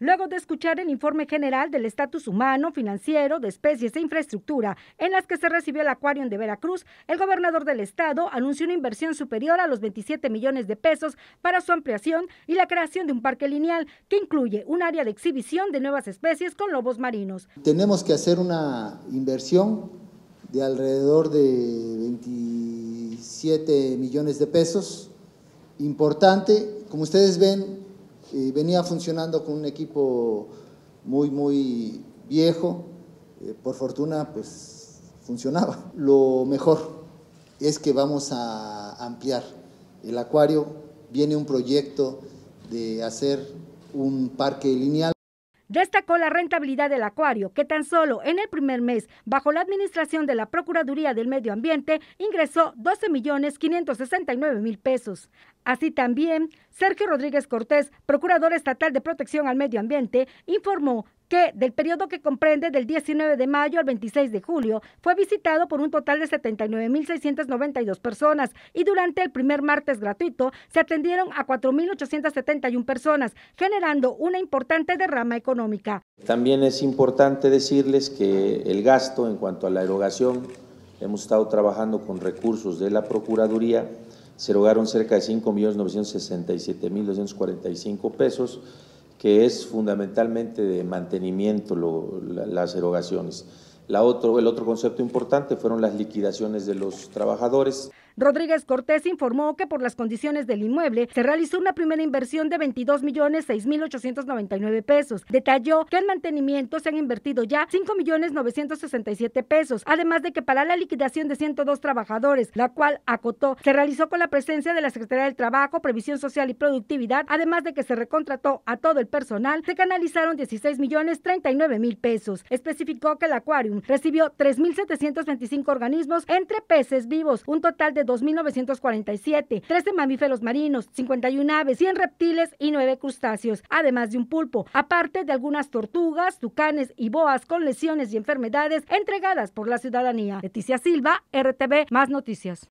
Luego de escuchar el informe general del estatus humano, financiero, de especies e infraestructura en las que se recibió el acuario de Veracruz, el gobernador del estado anunció una inversión superior a los 27 millones de pesos para su ampliación y la creación de un parque lineal que incluye un área de exhibición de nuevas especies con lobos marinos. Tenemos que hacer una inversión de alrededor de 27 millones de pesos, importante, como ustedes ven, venía funcionando con un equipo muy, muy viejo. Eh, por fortuna, pues funcionaba. Lo mejor es que vamos a ampliar el acuario. Viene un proyecto de hacer un parque lineal. Destacó la rentabilidad del acuario, que tan solo en el primer mes, bajo la administración de la Procuraduría del Medio Ambiente, ingresó 12 millones 569 mil pesos. Así también, Sergio Rodríguez Cortés, procurador estatal de protección al medio ambiente, informó que del periodo que comprende del 19 de mayo al 26 de julio fue visitado por un total de 79.692 personas y durante el primer martes gratuito se atendieron a 4.871 personas, generando una importante derrama económica. También es importante decirles que el gasto en cuanto a la erogación, hemos estado trabajando con recursos de la Procuraduría, se erogaron cerca de 5.967.245 pesos, que es fundamentalmente de mantenimiento las erogaciones. La otro, el otro concepto importante fueron las liquidaciones de los trabajadores. Rodríguez Cortés informó que por las condiciones del inmueble se realizó una primera inversión de 22 millones 899 pesos. Detalló que en mantenimiento se han invertido ya 5 millones 967 pesos, además de que para la liquidación de 102 trabajadores, la cual acotó, se realizó con la presencia de la Secretaría del Trabajo, Previsión Social y Productividad, además de que se recontrató a todo el personal, se canalizaron 16 millones 39 mil pesos. Especificó que el Aquarium recibió 3.725 organismos entre peces vivos, un total de 2.947, 13 mamíferos marinos, 51 aves, 100 reptiles y 9 crustáceos, además de un pulpo, aparte de algunas tortugas, tucanes y boas con lesiones y enfermedades entregadas por la ciudadanía. Leticia Silva, RTV, más noticias.